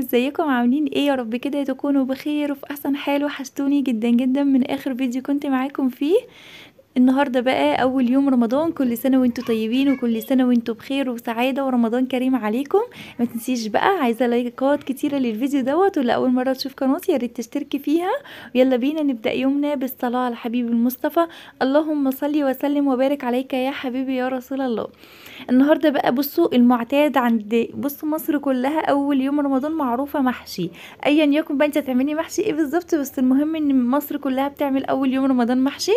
ازيكم عاملين ايه يا رب كده تكونوا بخير وفي احسن حال وحشتوني جدا جدا من اخر فيديو كنت معاكم فيه النهاردة بقى أول يوم رمضان كل سنة وانتو طيبين وكل سنة وانتو بخير وسعادة ورمضان كريم عليكم ما تنسيش بقى عايزة لايكات كتيرة للفيديو دوت ولا أول مرة تشوف قناتي ياريت تشتركي فيها ويلا بينا نبدأ يومنا بالصلاة على حبيب المصطفى اللهم صلي وسلم وبارك عليك يا حبيبي يا رسول الله النهاردة بقى بصوا المعتاد عند بصوا مصر كلها أول يوم رمضان معروفة محشي أيا يكن بقى انت هتعملي محشي ايه بالظبط بس المهم ان مصر كلها بتعمل أول يوم رمضان محشي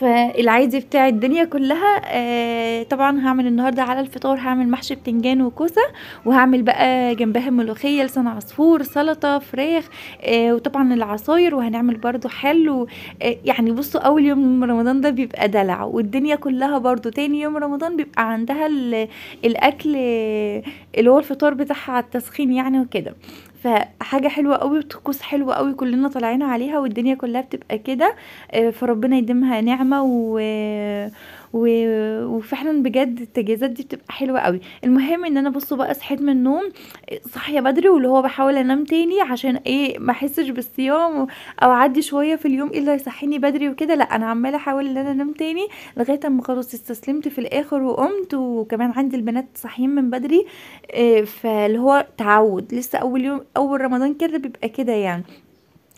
فالعادي بتاع الدنيا كلها آه طبعا هعمل النهارده على الفطار هعمل محشي بتنجان وكوسه وهعمل بقى جنبها ملوخيه لسان عصفور سلطه فراخ آه وطبعا العصاير وهنعمل برضو حل آه يعني بصوا اول يوم رمضان ده بيبقى دلع والدنيا كلها برضو تاني يوم رمضان بيبقى عندها الاكل آه، اللي هو الفطار بتاعها على التسخين يعني وكده فحاجة حلوة قوي وطقوس حلوة قوي كلنا طالعين عليها والدنيا كلها بتبقى كده آه، فربنا يديمها نعمة و و... وفعلا بجد التجهيزات دي بتبقى حلوه قوي المهم ان انا بصوا بقى صحيت من النوم صاحيه بدري واللي هو بحاول انام تاني عشان ايه ما احسش بالصيام او اعدي شويه في اليوم ايه اللي هيصحيني بدري وكده لا انا عماله احاول ان انا انام تاني لغايه اما خلاص استسلمت في الاخر وقمت وكمان عندي البنات صاحيين من بدري آه، فاللي هو تعود لسه اول يوم اول رمضان كده بيبقى كده يعني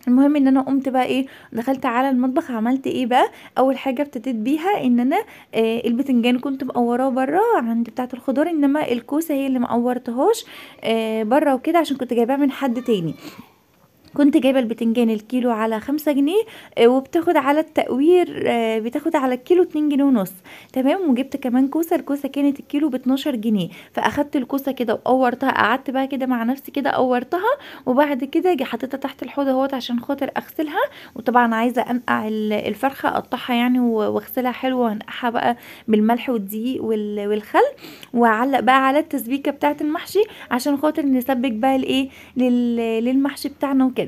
المهم ان انا قمت بقى ايه دخلت على المطبخ عملت ايه بقى اول حاجه ابتديت بيها ان انا آه البتنجان كنت مقوراه بره عند بتاعه الخضار انما الكوسه هي اللي مقورتهاش آه بره وكده عشان كنت جايباها من حد تاني كنت جايبه البتنجان الكيلو على خمسة جنيه آه، وبتاخد على التقوير آه، بتاخد على الكيلو اتنين جنيه ونص تمام وجبت كمان كوسه الكوسه كانت الكيلو باتناشر جنيه فاخدت الكوسه كده وقورتها قعدت بقى كده مع نفسي كده قورتها وبعد كده جي حطيتها تحت الحوض اهوت عشان خاطر اغسلها وطبعا عايزه انقع الفرخه اقطعها يعني واغسلها حلو وانقعها بقى بالملح والدقيق والخل واعلق بقى على التسبيكه بتاعه المحشي عشان خاطر نسبك بقى الايه للمحشي بتاعنا وكده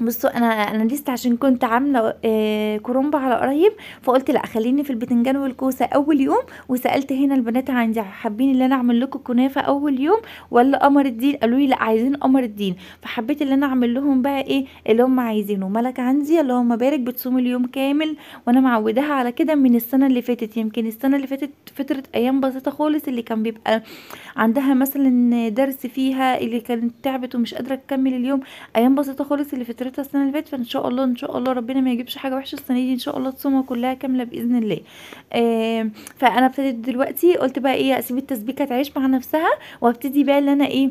بصوا انا انا لسه عشان كنت عامله آه كرومبا على قريب فقلت لا خليني في البتنجان والكوسه اول يوم وسالت هنا البنات عندي حابين ان انا اعمل لكم كنافه اول يوم ولا قمر الدين قالوا لي لا عايزين قمر الدين فحبيت ان انا اعمل لهم بقى ايه اللي هم عايزينه ملك عندي اللهم بارك بتصوم اليوم كامل وانا معوداها على كده من السنه اللي فاتت يمكن السنه اللي فاتت فتره ايام بسيطه خالص اللي كان بيبقى عندها مثلا درس فيها اللي كانت تعبت ومش قادره تكمل اليوم ايام بسيطه خالص اللي فتره قريتها السنه اللي فاتت فان شاء الله ان شاء الله ربنا ما يجيبش حاجه وحشه السنه دي ان شاء الله تصومها كلها كامله باذن الله آه فانا ابتديت دلوقتي قلت بقى ايه اسيب التسبيكه تعيش مع نفسها وابتدي بقى ان انا ايه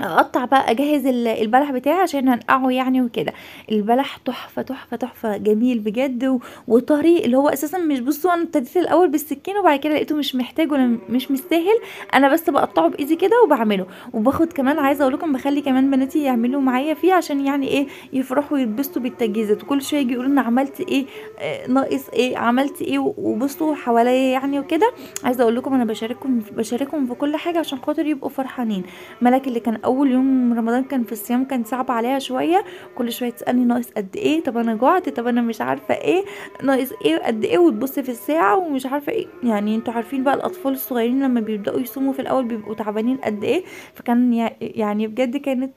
اقطع بقى اجهز البلح بتاعي عشان هنقعه يعني وكده البلح تحفه تحفه تحفه جميل بجد وطري اللي هو اساسا مش بصوا انا ابتديت الاول بالسكين وبعد كده لقيته مش محتاج ولا مش مستاهل انا بس بقطعه بايدي كده وبعمله وباخد كمان عايزه اقول لكم بخلي كمان بناتي يعملوا معايا فيه عشان يعني ايه يفرحوا ويتبسطوا بالتجهيزات وكل شويه يجي يقولوا عملت ايه آه، ناقص ايه عملت ايه وبصوا حواليا يعني وكده عايزه اقول لكم انا بشارككم بشارككم في كل حاجه عشان خاطر يبقوا فرحانين ملك اللي كان اول يوم رمضان كان في الصيام كان صعب عليها شويه كل شويه تسالني ناقص قد ايه طب انا جعت طب انا مش عارفه ايه ناقص ايه قد ايه وتبص في الساعه ومش عارفه ايه يعني انتوا عارفين بقى الاطفال الصغيرين لما بيبداوا يصوموا في الاول بيبقوا تعبانين قد ايه فكان يعني بجد كانت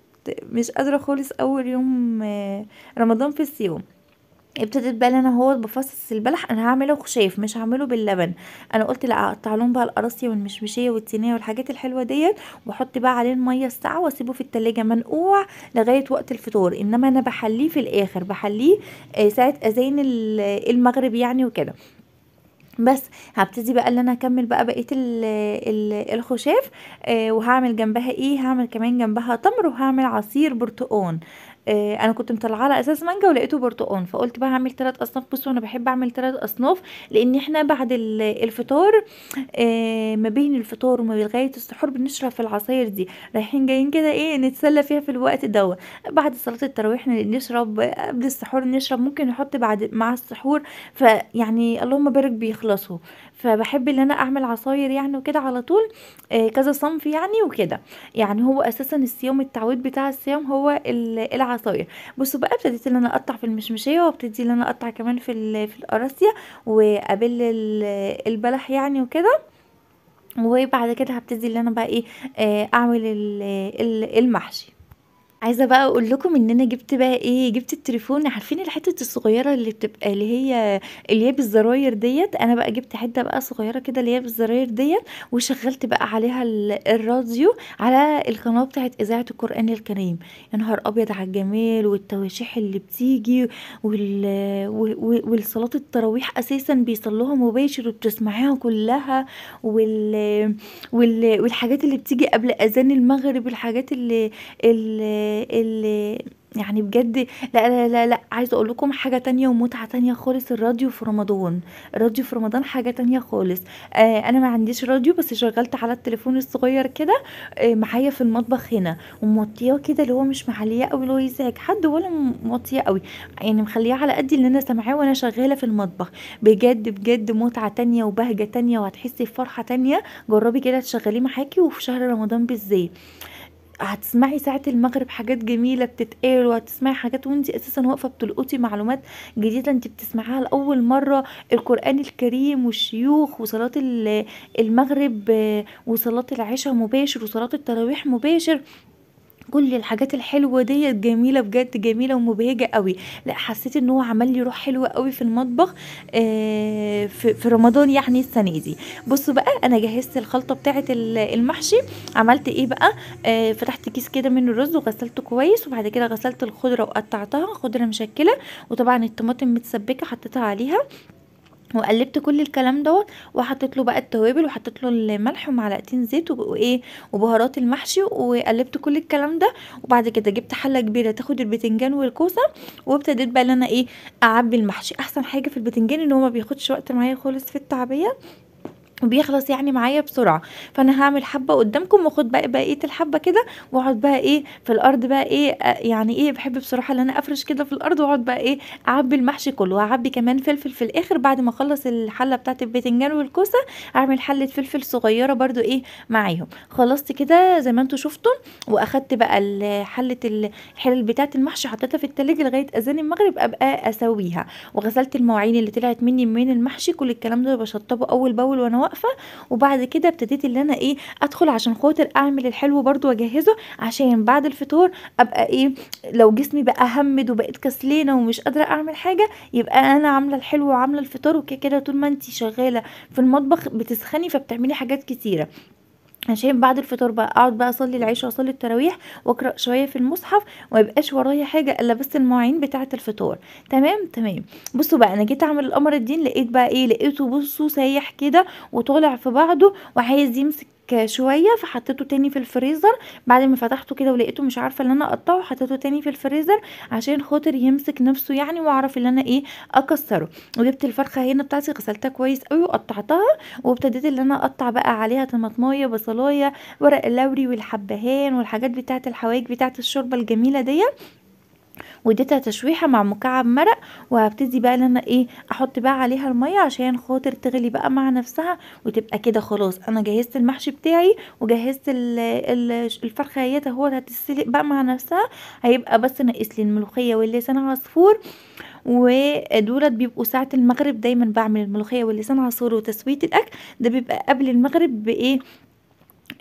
مش قادره خالص اول يوم آه، رمضان في الصيام ابتديت بقى انا هو بفصص البلح انا هعمله خشاف مش هعمله باللبن انا قلت لا اقطع لهم بقى القراصيه والمشمشيه والتينيه والحاجات الحلوه ديت واحط بقى عليه الميه الساقعه واسيبه في التلاجة منقوع لغايه وقت الفطور انما انا بحليه في الاخر بحليه آه، ساعه اذان المغرب يعني وكده بس هبتدي بقى ان انا اكمل بقى بقيه الخشاف آه، وهعمل جنبها ايه هعمل كمان جنبها تمر وهعمل عصير برتقان آه، انا كنت مطلعاه على اساس مانجا ولقيته برتقان فقلت بقى هعمل ثلاث اصناف بصوا انا بحب اعمل ثلاث اصناف لان احنا بعد الفطار آه ما بين الفطار وما لغايه السحور بنشرب في العصاير دي رايحين جايين كده ايه نتسلى فيها في الوقت دوت بعد صلاه التراويح نشرب قبل السحور نشرب ممكن نحط بعد مع السحور فيعني اللهم بارك بيخلصوا فبحب ان انا اعمل عصاير يعني وكده على طول آه كذا صنف يعني وكده يعني هو اساسا الصيام التعويض بتاع الصيام هو العصاير بصوا بقى ابتديت ان انا اقطع في المشمشيه وابتدي ان انا اقطع كمان في في القراصيه وابل البلح يعني وكده وبعد كده هبتدي ان انا بقى ايه آه، اعمل المحشي عايزة بقى أقول لكم إن أنا جِبت بقى إيه، جِبت التليفون عارفين الحتت الصغيّرة اللي بتبقى اللي هي اللي هي بالزراير أنا بقى جِبت حتّة بقى صغيّرة كده اللي هي بالزراير ديّة، وشغّلت بقى عليها الراديو على القناة بتاعة إذاعة القرآن الكريم، يا نهار أبيض على الجمال والتواشيح اللي بتيجي وال و والصلاة التراويح أساسًا بيصلّوها مباشر وبتسمعيها كلّها وال وال والحاجات اللي بتيجي قبل أذان المغرب، الحاجات اللي, اللي اللي يعني بجد لا لا لا لا عايزه اقول لكم حاجه تانية ومتعه تانية خالص الراديو في رمضان الراديو في رمضان حاجه تانية خالص آه انا ما عنديش راديو بس شغلت على التليفون الصغير كده آه معايا في المطبخ هنا وموطياه كده اللي هو مش معليه قوي اللي هو يزعج حد ولا موطياه قوي يعني مخليه على قد اللي انا سامعاه وانا شغاله في المطبخ بجد بجد متعه تانية وبهجه تانية وهتحسي بفرحه تانية جربي كده تشغليه معاكي وفي شهر رمضان بالذات هتسمعي ساعة المغرب حاجات جميلة بتتقال وهتسمعي حاجات وانت اساسا واقفة بتلقطي معلومات جديدة انت بتسمعيها لأول مرة القرآن الكريم والشيوخ وصلاة المغرب وصلاة العشاء مباشر وصلاة التراويح مباشر كل الحاجات الحلوه ديت جميله بجد جميله ومبهجه قوي لا حسيت ان هو عمل لي روح حلوه قوي في المطبخ آه، في, رمضان يعني السنه دي بصوا بقى انا جهزت الخلطه بتاعه المحشي عملت ايه بقى آه، فتحت كيس كده من الرز وغسلته كويس وبعد كده غسلت الخضره وقطعتها خضره مشكله وطبعا الطماطم متسبكه حطيتها عليها وقلبت كل الكلام دوت وحطيت له بقى التوابل وحطيت له الملح ومعلقتين زيت وايه وبهارات المحشي وقلبت كل الكلام ده وبعد كده جبت حله كبيره تاخد البتنجان والكوسه وابتديت بقى ان انا ايه اعبي المحشي احسن حاجه في البتنجان ان هو ما بياخدش وقت معايا خالص في التعبيه وبيخلص يعني معايا بسرعه فانا هعمل حبه قدامكم واخد بقى بقيه الحبه كده واقعد بقى ايه في الارض بقى ايه يعني ايه بحب بصراحه ان انا افرش كده في الارض واقعد بقى ايه اعبي المحشي كله واعبي كمان فلفل في الاخر بعد ما اخلص الحله بتاعه الباذنجان والكوسه اعمل حله فلفل صغيره برده ايه معاهم خلصت كده زي ما انتم شفتم واخدت بقى حله الحلل بتاعه المحشي حطيتها في التلاجة لغايه اذان المغرب ابقى اسويها وغسلت المواعين اللي طلعت مني من المحشي كل الكلام ده بشطبه اول باول وانا واقفه وبعد كده ابتديت اللي انا ايه ادخل عشان خاطر اعمل الحلو برده واجهزه عشان بعد الفطور ابقى ايه لو جسمي بقى همد وبقيت كسلانه ومش قادره اعمل حاجه يبقى انا عامله الحلو وعامله الفطار وكده كده طول ما انت شغاله في المطبخ بتسخني فبتعملي حاجات كتيره عشان بعد الفطار بقى اقعد بقى اصلي العشاء واصلي التراويح واقرا شويه في المصحف وما يبقاش ورايا حاجه الا بس المواعين بتاعه الفطار تمام تمام بصوا بقى انا جيت اعمل القمر الدين لقيت بقى ايه لقيته بصوا سايح كده وطالع في بعضه وعايز يمسك شويه فحطيته تاني في الفريزر بعد ما فتحته كده ولقيته مش عارفه ان انا اقطعه حطيته تاني في الفريزر عشان خاطر يمسك نفسه يعني واعرف ان انا ايه اكسره وجبت الفرخه هنا بتاعتي غسلتها كويس قوي وقطعتها وابتديت ان انا اقطع بقى عليها طماطمايه بصلايه ورق اللوري والحبهان والحاجات بتاعت الحوايج بتاعت الشوربه الجميله ديت واديتها تشويحه مع مكعب مرق وهبتدي بقى ان انا ايه احط بقى عليها الميه عشان خاطر تغلي بقى مع نفسها وتبقى كده خلاص انا جهزت المحشي بتاعي وجهزت الفرخه اهيت اهوت هتتسلق بقى مع نفسها هيبقى بس ناقص لي الملوخيه واللسان عصفور ودولت بيبقوا ساعة المغرب دايما بعمل الملوخية واللسان عصفور وتسوية الأكل ده بيبقى قبل المغرب بإيه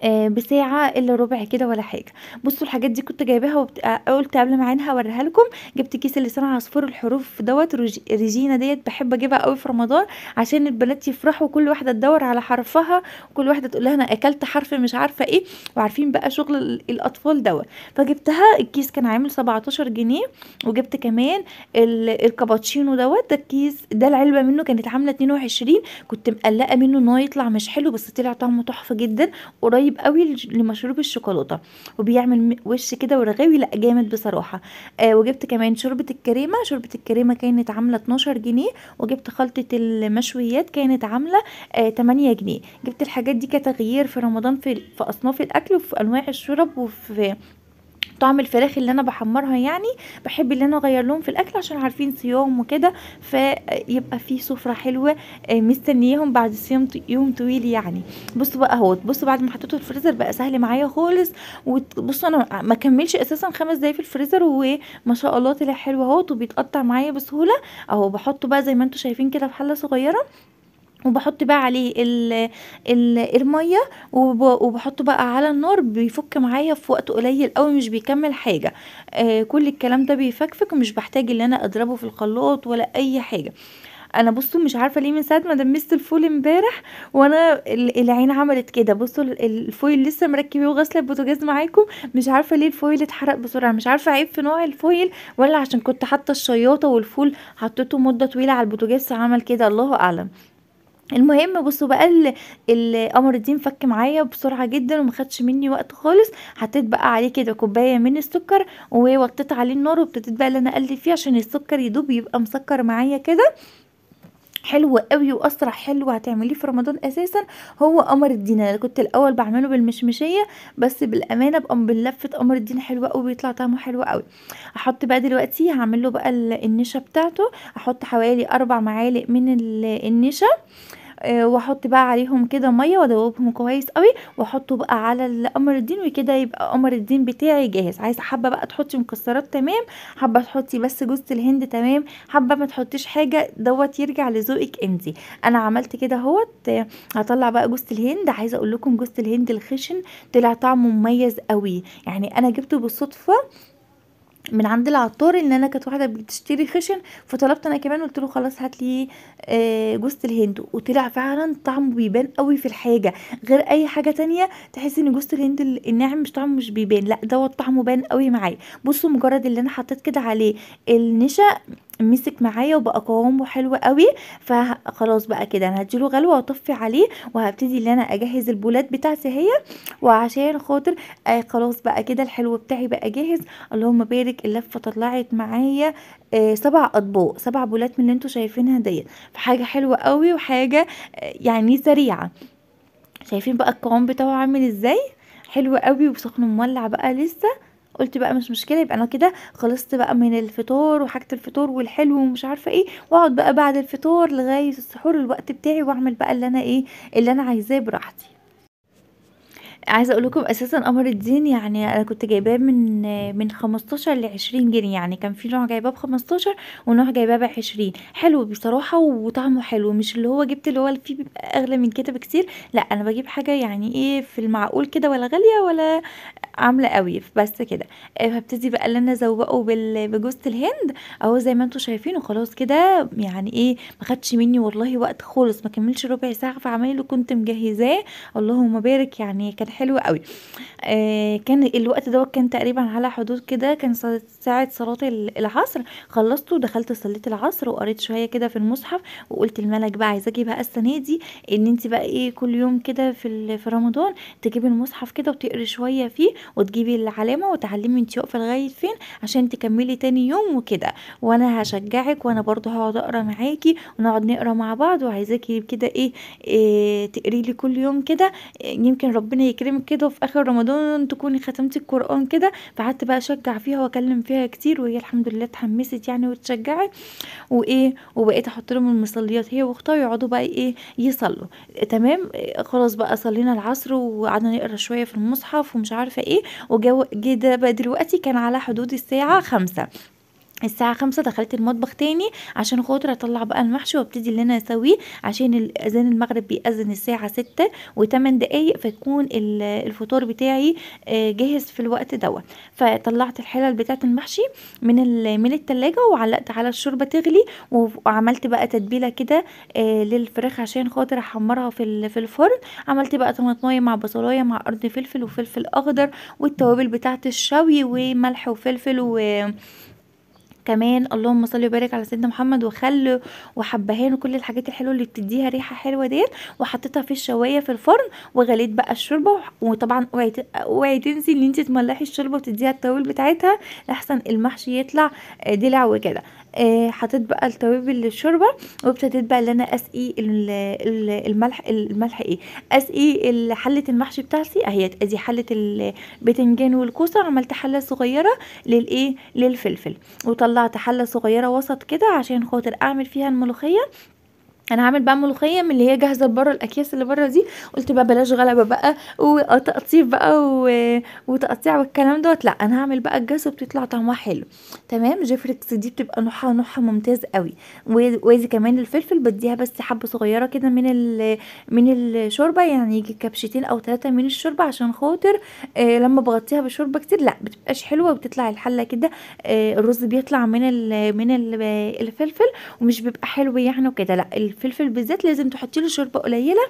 آه، بساعة إلّا ربع كده ولا حاجة. بُصّوا الحاجات دي كنت جايباها وقلت آه، قبل ما أعينها اوريها لكم، جِبت كيس اللسان عصفور الحروف دوت ريجينا ديت بحب أجيبها أوي في رمضان عشان البنات يفرحوا كل واحدة تدوّر على حرفها، وكل واحدة تقول لها أنا أكلت حرف مش عارفة إيه، وعارفين بقى شغل الأطفال دوت فجِبتها الكيس كان عامل 17 جنيه، وجِبت كمان الكابتشينو دوت ده الكيس ده العلبة منّه كانت عاملة 22، كنت مقلّقة منّه إن هو يطلع مش حلو بس طلع طعمه تحفة جدًا قريب قوي لمشروب الشوكولاته وبيعمل وش كده ورغاوي لا جامد بصراحه آه وجبت كمان شوربه الكريمه شوربه الكريمه كانت عامله 12 جنيه وجبت خلطه المشويات كانت عامله آه 8 جنيه جبت الحاجات دي كتغيير في رمضان في, في اصناف الاكل وفي انواع الشرب وفي طعم الفراخ اللي انا بحمرها يعني بحب ان انا اغير لهم في الاكل عشان عارفين صيام وكده فيبقى في سفره حلوه آه، مستنياهم بعد صيام يوم طويل يعني بصوا بقى اهوت بصوا بعد ما حطيته في الفريزر بقى سهل معايا خالص وبصوا انا ما كملش اساسا خمس دقايق في الفريزر وما شاء الله طلع حلو اهوت وبيتقطع معايا بسهوله اهو بحطه بقى زي ما انتم شايفين كده في حله صغيره وبحط بقى عليه ال ال الميه وبحطه بقى على النار بيفك معايا في وقت قليل قوي مش بيكمل حاجه آه كل الكلام ده بيفكفك ومش بحتاج ان انا اضربه في الخلاط ولا اي حاجه انا بصوا مش عارفه ليه من ساعه ما دمست الفول امبارح وانا العين عملت كده بصوا الفويل لسه مركبيه وغاسله البوتاجاز معاكم مش عارفه ليه الفويل اتحرق بسرعه مش عارفه عيب في نوع الفويل ولا عشان كنت حاطه الشياطه والفول حطيته مده طويله على البوتاجاز عمل كده الله اعلم المهم بصوا بقى القمر الدين فك معايا بسرعه جدا وما خدش مني وقت خالص حطيت بقى عليه كده كوبايه من السكر ووطيت عليه النار وابتديت بقى ان انا اقلب فيه عشان السكر يدوب يبقى مسكر معايا كده حلو قوي واسرع حلو هتعمليه في رمضان اساسا هو قمر الدين انا كنت الاول بعمله بالمشمشيه بس بالامانه بقوم بلفه قمر الدين حلو قوي بيطلع طعمه حلو قوي احط بقى دلوقتي هعمل له بقى النشا بتاعته احط حوالي اربع معالق من النشا آه آه، واحط بقى عليهم كده ميه وادوبهم كويس قوي واحطه بقى على القمر الدين وكده يبقى قمر الدين بتاعي جاهز عايزه حابه بقى تحطي مكسرات تمام حابه تحطي بس جوز الهند تمام حابه ما تحطيش حاجه دوت يرجع لذوقك انتي انا عملت كده اهوت هطلع بقى جوز الهند عايزه اقول لكم جوز الهند الخشن طلع طعمه مميز قوي يعني انا جبته بالصدفه من عند العطار ان انا كانت واحده بتشتري خشن فطلبت انا كمان قلت له خلاص هات لي آه، جوز الهند وطلع فعلا طعمه بيبان قوي في الحاجه غير اي حاجه تانية تحس ان جوز الهند الناعم مش طعمه مش بيبان لا دوت طعمه بان قوي معايا بصوا مجرد اللي انا حطيت كده عليه النشا مسك معايا وبقى قوامه حلو قوي فخلاص بقى كده انا هديله غلوه واطفي عليه وهبتدي ان انا اجهز البولات بتاعتي هي وعشان خاطر آه خلاص بقى كده الحلو بتاعي بقى جاهز اللهم بارك اللفه طلعت معايا آه سبع اطباق سبع بولات من اللي انتوا شايفينها ديت فحاجه حلوه قوي وحاجه آه يعني سريعه شايفين بقى القوام بتاعه عامل ازاي حلو قوي وسخن مولع بقى لسه قلت بقى مش مشكله يبقى انا كده خلصت بقى من الفطار وحاجه الفطار والحلو ومش عارفه ايه واقعد بقى بعد الفطار لغايه السحور الوقت بتاعي واعمل بقى اللي انا ايه اللي انا عايزاه براحتي عايزة أقول لكم أساسًا قمر الدين يعني أنا كنت جايباه من من 15 ل20 جنيه، يعني كان في نوع جايباه ب15 ونوع جايباه ب20 حلو بصراحة وطعمه حلو، مش اللي هو جبت اللي هو اللي فيه بيبقى أغلى من كده بكتير، لأ أنا بجيب حاجة يعني إيه في المعقول كده ولا غالية ولا عاملة أوي، بس كده. آه، هبتدي بقى اللي أنا أزوّقه بجوز بجوزة الهند أهو زي ما أنتم شايفين وخلاص كده يعني إيه ما خدش مني والله وقت خالص، ما كمّلش ربع ساعة في عمايله كنت مجهزاه، اللهم بارك يعني كان حلو قوي آه كان الوقت ده كان تقريبا على حدود كده كان ساعه صلاه العصر خلصته دخلت صليت العصر وقريت شويه كده في المصحف وقلت للملك بقى عايزاكي بقى السنه دي ان انت بقى ايه كل يوم كده في في رمضان تجيبي المصحف كده وتقري شويه فيه وتجيبي العلامه وتعلمي انت واقفه لغايه فين عشان تكملي تاني يوم وكده وانا هشجعك وانا برضو هقعد اقرا معاكي ونقعد نقرا مع بعض وعايزاكي كده ايه, إيه تقري لي كل يوم كده آه، يمكن ربنا يكرمك الكريم كده وفي اخر رمضان تكوني ختمتي القران كده فقعدت بقى اشجع فيها واكلم فيها كتير وهي الحمد لله اتحمست يعني واتشجعت وايه وبقيت احط لهم المصليات هي واختها يقعدوا بقى ايه يصلوا تمام خلاص بقى صلينا العصر وقعدنا نقرا شويه في المصحف ومش عارفه ايه وجو جه ده بقى دلوقتي كان على حدود الساعه خمسة الساعة خمسة دخلت المطبخ تاني عشان خاطر اطلع بقى المحشي وابتدي اللي انا اسويه عشان اذان المغرب بيأذن الساعة ستة وتمن دقايق فيكون الفطار بتاعي آه، جاهز في الوقت دوت فطلعت الحلل بتاعت المحشي من من التلاجة وعلقت على الشوربة تغلي وعملت بقى تتبيلة كده آه، للفراخ عشان خاطر احمرها في في الفرن عملت بقى طماطمايه مع بصلايه مع قرن فلفل وفلفل اخضر والتوابل بتاعت الشوي وملح وفلفل و كمان اللهم صل وبارك على سيدنا محمد وخل وحبهان وكل الحاجات الحلوه اللي بتديها ريحه حلوه ديت وحطيتها في الشوايه في الفرن وغليت بقى الشوربه وطبعا اوعي تنسي ان انت تملحي الشوربه وتديها التوابل بتاعتها لاحسن المحشي يطلع آه، دلع وكده آه، حطيت بقى التوابل للشوربه وابتديت بقى ان انا اسقي إيه الملح الملح ايه اسقي إيه حله المحشي بتاعتي اهي ادي حله البتنجان والكوسه عملت حله صغيره للايه للفلفل وطلعت حله صغيره وسط كده عشان خاطر اعمل فيها الملوخيه انا هعمل بقى ملوخيه من اللي هي جاهزه بره الاكياس اللي بره دي قلت بقى بلاش غلبه بقى وتقطيف بقى و... وتقطيع والكلام دوت لا انا هعمل بقى الجاهزه وبتطلع طعمها حلو تمام جيفريكس دي بتبقى نوعها نوعها ممتاز قوي وادي كمان الفلفل بديها بس حبه صغيره كده من ال... من الشوربه يعني يجي كبشتين او ثلاثه من الشوربه عشان خاطر آه لما بغطيها بشوربه كتير لا بتبقاش حلوه وبتطلع الحله كده آه الرز بيطلع من ال... من ال... الفلفل ومش بيبقى حلو يعني وكده لا الفلفل بالذات لازم تحطي له شوربه قليله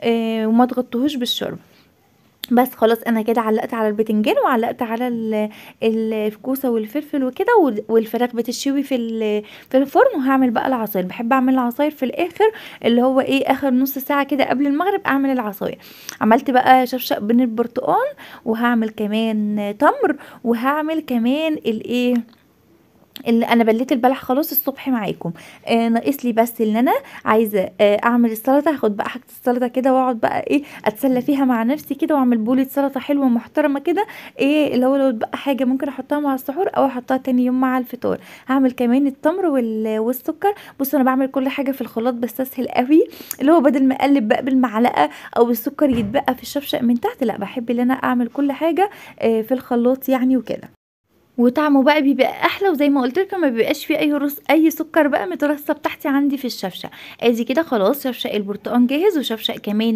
آه، وما تغطيهوش بالشوربه بس خلاص انا كده علقت على البتنجان وعلقت على الكوسه والفلفل وكده والفراخ بتشوي في في الفرن وهعمل بقى العصاير بحب اعمل العصاير في الاخر اللي هو ايه اخر نص ساعه كده قبل المغرب اعمل العصاير عملت بقى شفشق بين البرتقال وهعمل كمان تمر وهعمل كمان الايه اللي انا بليت البلح خلاص الصبح معاكم آه ناقص لي بس ان انا عايزه آه اعمل السلطه هاخد بقى حاجه السلطه كده واقعد بقى ايه اتسلى فيها مع نفسي كده واعمل بوله سلطه حلوه محترمه كده ايه اللي هو لو بقى حاجه ممكن احطها مع السحور او احطها تاني يوم مع الفطار هعمل كمان التمر والسكر بص انا بعمل كل حاجه في الخلاط بستسهل قوي اللي هو بدل ما اقلب بقى بالمعلقه او السكر يتبقى في الشفشق من تحت لا بحب ان انا اعمل كل حاجه آه في الخلاط يعني وكده وطعمه بقى بيبقى احلى وزي ما قلت لكم ما بيبقاش فيه اي رص اي سكر بقى مترسب تحتي عندي في الشفشه ادي كده خلاص شفشق البرتقال جاهز وشفشق كمان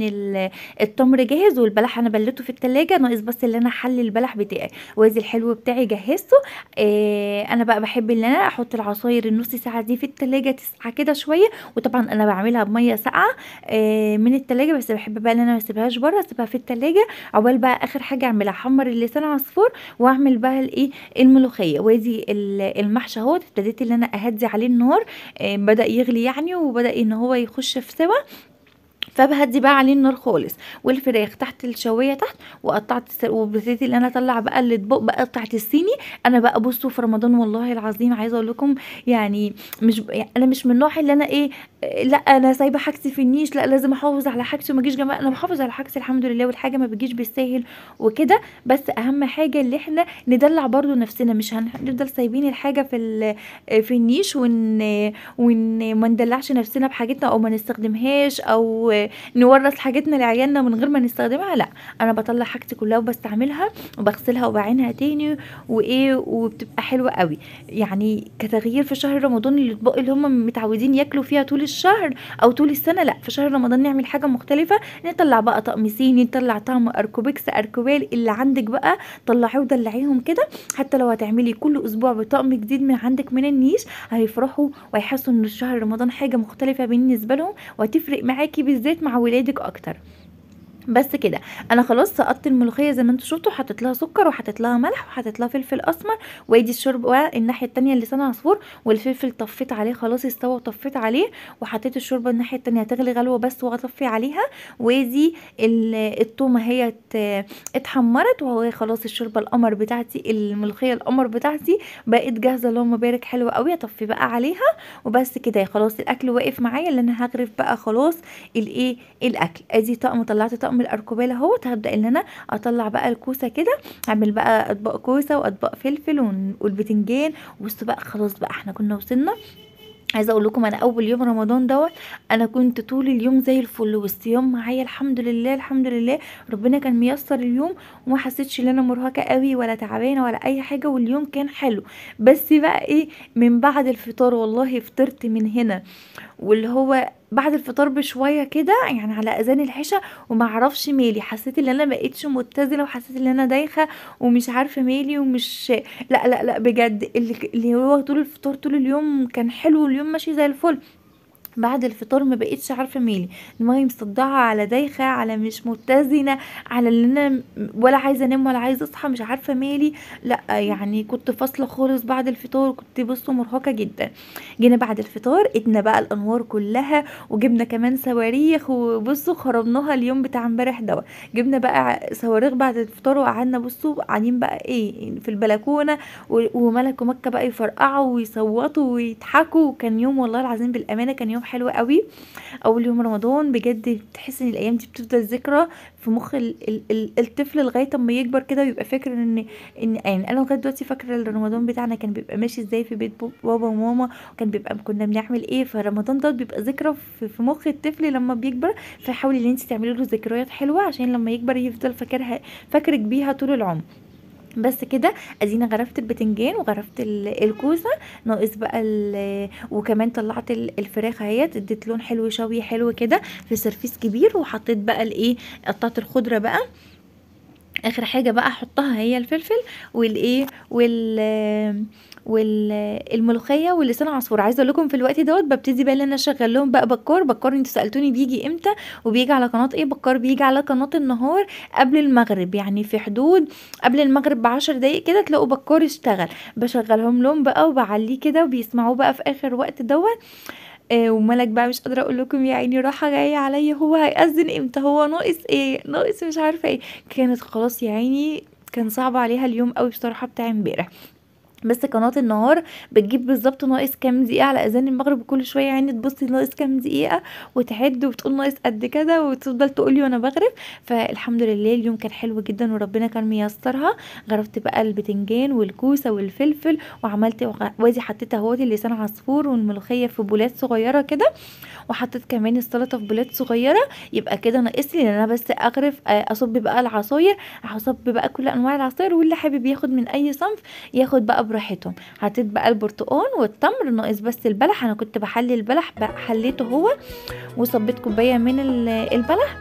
التمر جاهز والبلح انا بلته في التلاجة ناقص بس اللي انا احلي البلح بتاعي وادي الحلو بتاعي جهزته آه انا بقى بحب ان انا احط العصاير النص ساعه دي في التلاجة تسقع كده شويه وطبعا انا بعملها بميه ساقعه آه من التلاجة بس بحب بقى ان انا ما اسيبهاش بره اسيبها في التلاجة عقبال بقى اخر حاجه اعملها احمر اللسان عصفور واعمل بقى الايه الملوخيه وادي المحشي اهوت ابتديت ان انا اهدي عليه النار آه، بدا يغلي يعني وبدا ان هو يخش في سوا فبهدي بقى عليه النار خالص والفراخ تحت الشوايه تحت وقطعت السر... وابتديت ان انا اطلع بقى الاطباق بقى بتاعت الصيني انا بقى بصوا في رمضان والله العظيم عايزه اقول لكم يعني مش يعني انا مش من النوع اللي انا ايه لا انا سايبه حاجتي في النيش لا لازم احافظ على حاجتي وما اجيش جنبها انا بحافظ على حاجتي الحمد لله والحاجه ما بتجيش بالساهل وكده بس اهم حاجه اللي احنا ندلع برضو نفسنا مش هنفضل سايبين الحاجه في في النيش ون ون ما ندلعش نفسنا بحاجتنا او ما نستخدمهاش او ونورث حاجتنا لعيالنا من غير ما نستخدمها لا انا بطلع حاجتي كلها وبستعملها وبغسلها وبعينها تاني وايه وبتبقى حلوه قوي يعني كتغيير في شهر رمضان الاطباق اللي هم متعودين ياكلوا فيها طول الشهر او طول السنه لا في شهر رمضان نعمل حاجه مختلفه نطلع بقى طقم صيني نطلع طعم اركوبكس اركوبال اللي عندك بقى طلعيه ودلعيهم كده حتى لو هتعملي كل اسبوع بطقم جديد من عندك من النيش هيفرحوا وهيحسوا ان شهر رمضان حاجه مختلفه بالنسبه لهم وهتفرق معاكي بالذات بالذات مع ولادك اكتر بس كده انا خلاص سقطت الملوخيه زي ما انتم شفتوا حطيت لها سكر وحطيت لها ملح وحطيت لها فلفل اسمر وادي الشوربه الناحيه التانية لسان عصفور والفلفل طفيت عليه خلاص استوى وطفيت عليه وحطيت الشوربه الناحيه التانية هتغلي غلوه بس واطفي عليها وادي التومه هي اتحمرت وهو خلاص الشوربه القمر بتاعتي الملوخيه القمر بتاعتي بقت جاهزه اللهم بارك حلوه قوي اطفي بقى عليها وبس كده خلاص الاكل واقف معايا اللي انا هغرف بقى خلاص الايه الاكل ادي طقم طلعت طقم طقم الاركوبال اهوت هبدا ان انا اطلع بقى الكوسه كده اعمل بقى اطباق كوسه واطباق فلفل والبتنجان بصوا بقى خلاص بقى احنا كنا وصلنا عايزه اقول لكم انا اول يوم رمضان دوت انا كنت طول اليوم زي الفل والصيام معايا الحمد لله الحمد لله ربنا كان ميسر اليوم وما حسيتش ان انا مرهقه قوي ولا تعبانه ولا اي حاجه واليوم كان حلو بس بقى ايه من بعد الفطار والله فطرت من هنا واللي هو بعد الفطار بشويه كده يعني على اذان العشاء وما اعرفش مالي حسيت ان انا بقتش متزنه وحسيت ان انا دايخه ومش عارفه مالي ومش لا لا لا بجد اللي هو طول الفطار طول اليوم كان حلو اليوم ماشي زي الفل بعد الفطار ما بقيتش عارفه مالي دماغي مصدعه على دايخه على مش متزنه على اللي انا ولا عايزه انام ولا عايزه اصحى مش عارفه مالي لا يعني كنت فاصله خالص بعد الفطار كنت بصوا مرهقه جدا جينا بعد الفطار ادنا بقى الانوار كلها وجبنا كمان صواريخ وبصوا خربناها اليوم بتاع امبارح دوا جبنا بقى صواريخ بعد الفطار وقعدنا بصوا قاعدين بقى ايه في البلكونه وملك ومكه بقى يفرقعوا ويصوتوا ويضحكوا وكان يوم والله العظيم بالامانه كان يوم حلوه قوي اول يوم رمضان بجد تحس ان الايام دي بتفضل ذكرى في مخ الطفل لغايه اما يكبر كده ويبقى فاكر ان ان يعني انا لغايه دلوقتي فاكره رمضان بتاعنا كان بيبقى ماشي ازاي في بيت بابا وماما وكان بيبقى كنا بنعمل ايه فرمضان ده بيبقى ذكرى في مخ الطفل لما بيكبر فحاولي ان انت تعملي له ذكريات حلوه عشان لما يكبر يفضل فاكرها فاكرك بيها طول العمر بس كده ادينا غرفت البتنجان وغرفت الكوسه ناقص بقى وكمان طلعت الفراخ اهيت اديت لون حلو شوي حلو كده في سرفيس كبير وحطيت بقى الايه قطعت الخضره بقى اخر حاجه بقى احطها هي الفلفل والايه وال والملوخيه واللسان عصفور عايزه اقول لكم في الوقت دوت ببتدي بقى ان انا اشغل لهم بقى بكار بكار انتوا سالتوني بيجي امتى وبيجي على قناه ايه بكار بيجي على قناه النهار قبل المغرب يعني في حدود قبل المغرب بعشر دقايق كده تلاقوا بكار اشتغل بشغلهم لهم بقى وبعليه كده وبيسمعوه بقى في اخر وقت دوت آه، ومَلَك بقى مش قادرة أقول لكم يا عيني راحة جاية عليا هو هيأذّن إمتى، هو ناقص إيه، ناقص مش عارفة إيه، كانت خلاص يا عيني كان صعب عليها اليوم أوي بصراحة بتاع امبارح. بس قناه النهار بتجيب بالظبط ناقص كام دقيقه على اذان المغرب كل شويه يعني تبصي ناقص كام دقيقه وتعد وبتقول ناقص قد كده وتفضل تقولي وانا بغرف فالحمد لله اليوم كان حلو جدا وربنا كان ميسرها غرفت بقى البتنجان والكوسه والفلفل وعملت وادي حطيت اهوت لسان عصفور والملوخيه في بولات صغيره كده وحطيت كمان السلطه في بولات صغيره يبقى كده ناقص لي ان انا بس اغرف آه، اصب بقى العصاير هصب بقى كل انواع العصاير واللي حابب ياخد من اي صنف ياخد بقى براحتهم حطيت بقى البرتقال والتمر ناقص بس البلح انا كنت بحلي البلح بقى حليته هو وصبيت كوبايه من البلح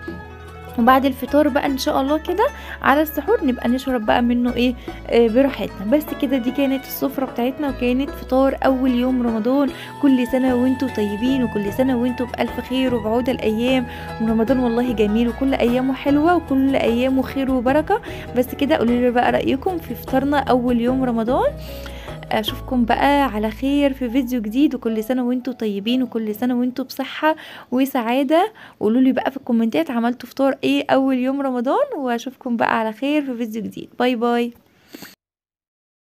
وبعد الفطار بقى ان شاء الله كده على السحور نبقى نشرب بقى منه ايه آه براحتنا بس كده دي كانت السفره بتاعتنا وكانت فطار اول يوم رمضان كل سنه وانتم طيبين وكل سنه وانتم بالف خير وبعود الايام ورمضان والله جميل وكل ايامه حلوه وكل ايامه خير وبركه بس كده قولوا لي بقى رايكم في فطارنا اول يوم رمضان اشوفكم بقى على خير في فيديو جديد وكل سنه وانتم طيبين وكل سنه وانتم بصحه وسعاده قولوا لي بقى في الكومنتات عملتوا فطار ايه اول يوم رمضان واشوفكم بقى على خير في فيديو جديد باي باي